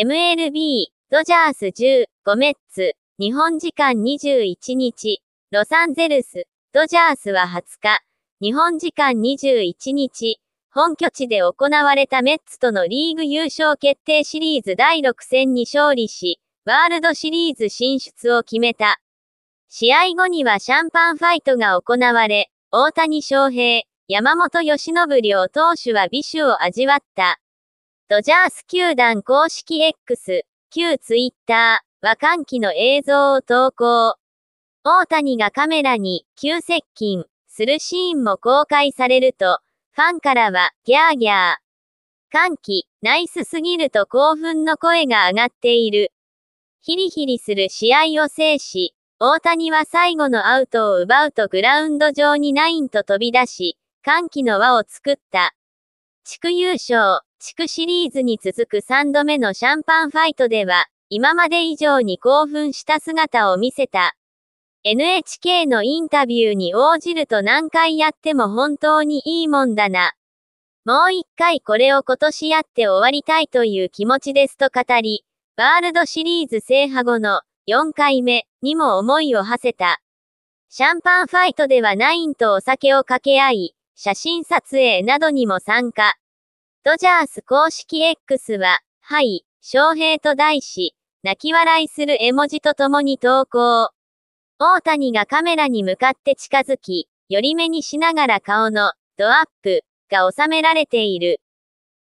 MLB、ドジャース10、5メッツ、日本時間21日、ロサンゼルス、ドジャースは20日、日本時間21日、本拠地で行われたメッツとのリーグ優勝決定シリーズ第6戦に勝利し、ワールドシリーズ進出を決めた。試合後にはシャンパンファイトが行われ、大谷翔平、山本由伸両投手は美酒を味わった。ドジャース球団公式 X、旧ツイッターは歓喜の映像を投稿。大谷がカメラに急接近するシーンも公開されると、ファンからはギャーギャー。歓喜、ナイスすぎると興奮の声が上がっている。ヒリヒリする試合を制し、大谷は最後のアウトを奪うとグラウンド上にナインと飛び出し、歓喜の輪を作った。地区優勝、地区シリーズに続く3度目のシャンパンファイトでは、今まで以上に興奮した姿を見せた。NHK のインタビューに応じると何回やっても本当にいいもんだな。もう一回これを今年やって終わりたいという気持ちですと語り、ワールドシリーズ制覇後の4回目にも思いを馳せた。シャンパンファイトではナインとお酒を掛け合い、写真撮影などにも参加。ドジャース公式 X は、はい、翔平と題し、泣き笑いする絵文字とともに投稿。大谷がカメラに向かって近づき、寄り目にしながら顔の、ドアップ、が収められている。